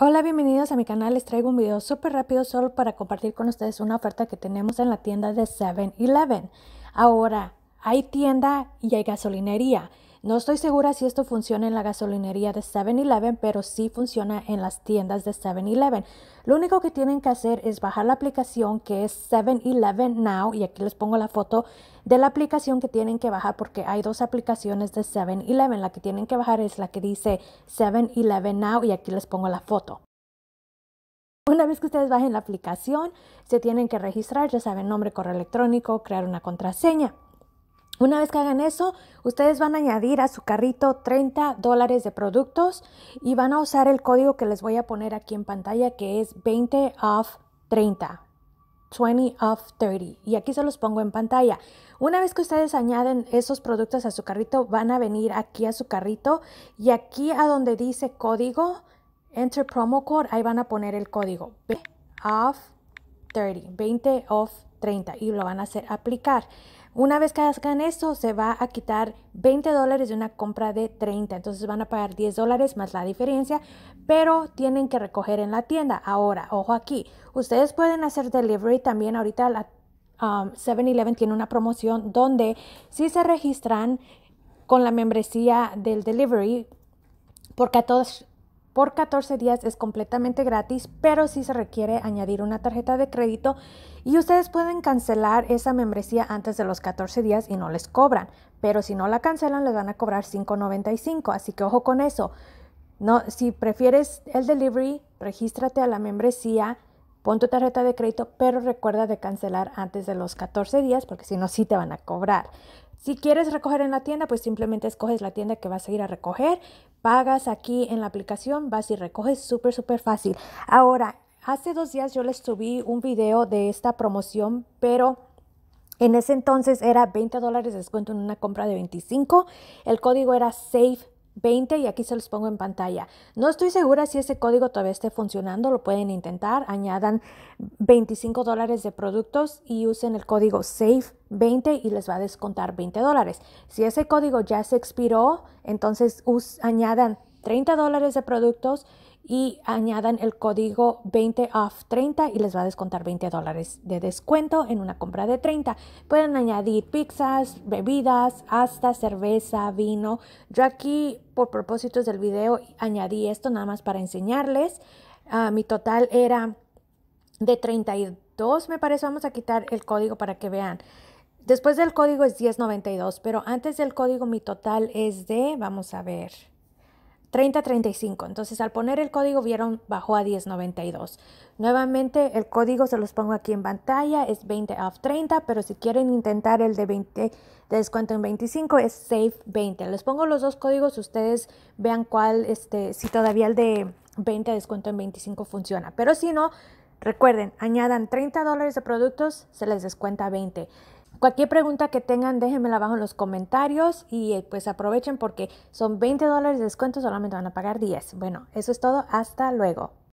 Hola, bienvenidos a mi canal. Les traigo un video súper rápido solo para compartir con ustedes una oferta que tenemos en la tienda de 7-Eleven. Ahora, hay tienda y hay gasolinería. No estoy segura si esto funciona en la gasolinería de 7-Eleven, pero sí funciona en las tiendas de 7-Eleven. Lo único que tienen que hacer es bajar la aplicación que es 7-Eleven Now, y aquí les pongo la foto de la aplicación que tienen que bajar porque hay dos aplicaciones de 7-Eleven. La que tienen que bajar es la que dice 7-Eleven Now, y aquí les pongo la foto. Una vez que ustedes bajen la aplicación, se tienen que registrar, ya saben, nombre, correo electrónico, crear una contraseña. Una vez que hagan eso, ustedes van a añadir a su carrito 30 dólares de productos y van a usar el código que les voy a poner aquí en pantalla que es 20 off 30. 20 off 30. Y aquí se los pongo en pantalla. Una vez que ustedes añaden esos productos a su carrito, van a venir aquí a su carrito y aquí a donde dice código, enter promo code, ahí van a poner el código. 20 off 30. 20 off 30. 30 y lo van a hacer aplicar. Una vez que hagan eso, se va a quitar 20 dólares de una compra de 30. Entonces van a pagar 10 dólares más la diferencia, pero tienen que recoger en la tienda. Ahora, ojo aquí, ustedes pueden hacer delivery también ahorita. La 7-Eleven um, tiene una promoción donde si se registran con la membresía del delivery, porque a todos por 14 días. Es completamente gratis, pero sí se requiere añadir una tarjeta de crédito y ustedes pueden cancelar esa membresía antes de los 14 días y no les cobran. Pero si no la cancelan, les van a cobrar 5.95. Así que ojo con eso. No, si prefieres el delivery, regístrate a la membresía, pon tu tarjeta de crédito, pero recuerda de cancelar antes de los 14 días porque si no, sí te van a cobrar. Si quieres recoger en la tienda, pues simplemente escoges la tienda que vas a ir a recoger, pagas aquí en la aplicación, vas y recoges, súper, súper fácil. Ahora, hace dos días yo les subí un video de esta promoción, pero... En ese entonces era 20 dólares de descuento en una compra de 25. El código era SAFE 20 y aquí se los pongo en pantalla. No estoy segura si ese código todavía esté funcionando, lo pueden intentar, añadan 25 dólares de productos y usen el código SAFE20 y les va a descontar 20 dólares. Si ese código ya se expiró, entonces añadan 30 dólares de productos y añadan el código 20OFF30 y les va a descontar 20 dólares de descuento en una compra de 30. Pueden añadir pizzas, bebidas, hasta cerveza, vino. Yo aquí, por propósitos del video, añadí esto nada más para enseñarles. Ah, mi total era de 32, me parece. Vamos a quitar el código para que vean. Después del código es 10.92, pero antes del código mi total es de, vamos a ver, 3035. Entonces al poner el código vieron bajó a 1092. Nuevamente el código se los pongo aquí en pantalla, es 20 off 30, pero si quieren intentar el de 20 de descuento en 25 es save 20. Les pongo los dos códigos, ustedes vean cuál este si todavía el de 20 descuento en 25 funciona, pero si no Recuerden, añadan 30 dólares de productos, se les descuenta 20. Cualquier pregunta que tengan, déjenmela abajo en los comentarios y eh, pues aprovechen porque son 20 dólares de descuento, solamente van a pagar 10. Bueno, eso es todo. Hasta luego.